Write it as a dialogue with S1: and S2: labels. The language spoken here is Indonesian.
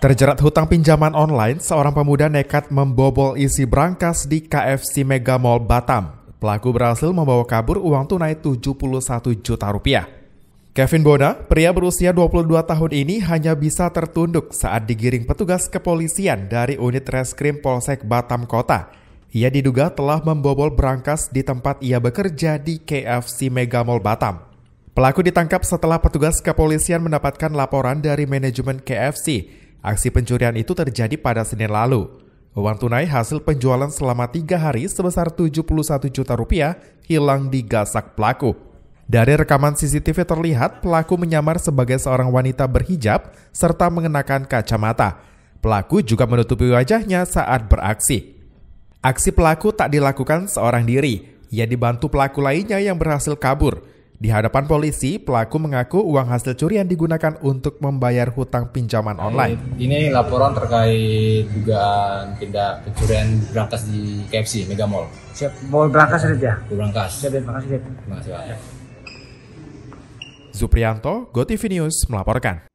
S1: Terjerat hutang pinjaman online, seorang pemuda nekat membobol isi brankas di KFC Mega Mall Batam. Pelaku berhasil membawa kabur uang tunai 71 juta rupiah. Kevin Bona, pria berusia 22 tahun ini hanya bisa tertunduk saat digiring petugas kepolisian dari unit reskrim Polsek Batam Kota. Ia diduga telah membobol brankas di tempat ia bekerja di KFC Mega Mall Batam. Pelaku ditangkap setelah petugas kepolisian mendapatkan laporan dari manajemen KFC Aksi pencurian itu terjadi pada Senin lalu. Uang tunai hasil penjualan selama tiga hari sebesar 71 juta rupiah hilang digasak pelaku. Dari rekaman CCTV terlihat pelaku menyamar sebagai seorang wanita berhijab serta mengenakan kacamata. Pelaku juga menutupi wajahnya saat beraksi. Aksi pelaku tak dilakukan seorang diri, ia dibantu pelaku lainnya yang berhasil kabur. Di hadapan polisi, pelaku mengaku uang hasil curian digunakan untuk membayar hutang pinjaman online. Ini
S2: laporan terkait dugaan tindak pencurian berangkas di KFC Mega Mall. Siap, mau berangkas ya? Berangkas. Siap, terima kasih. Terima kasih.
S1: Zuprianto, GoTV News melaporkan.